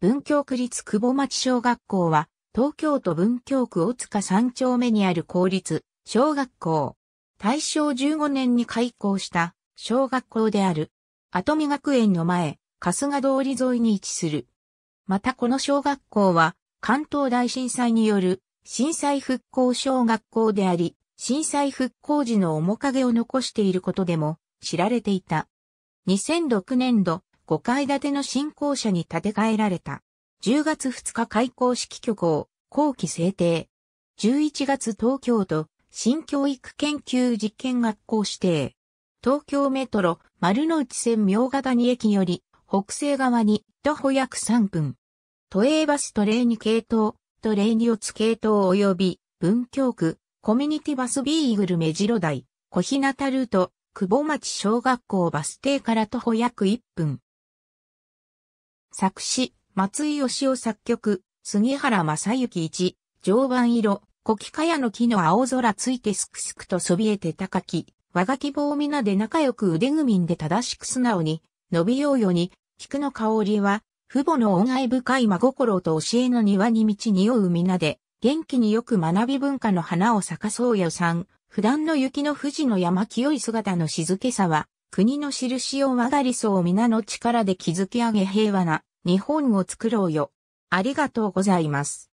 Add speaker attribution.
Speaker 1: 文京区立久保町小学校
Speaker 2: は、東京都文京区大塚三丁目にある公立小学校。大正15年に開校した小学校である。跡見学園の前、春日通り沿いに位置する。またこの小学校は、関東大震災による震災復興小学校であり、震災復興時の面影を残していることでも知られていた。2006年度、5階建ての新校舎に建て替えられた。10月2日開校式挙行、後期制定。11月東京都新教育研究実験学校指定。東京メトロ丸の内線明ヶ谷駅より北西側に徒歩約3分。都営バストレーニ系統、トレーニオツ系統及び文京区コミュニティバスビーグル目白台、小日向ルート、久保町小学校バス停から徒歩約1分。作詞、松井義雄作曲、杉原正幸一、常磐色、小木かやの木の青空ついてすくすくとそびえて高き、我が希望皆で仲良く腕組みんで正しく素直に、伸びようよに、菊の香りは、父母の恩愛深い真心と教えの庭に道に酔う皆で、元気によく学び文化の花を咲かそうやさん、普段の雪の富士の山清い姿の静けさは、国の印を我が理想を皆の
Speaker 1: 力で築き上げ平和な日本を作ろうよ。ありがとうございます。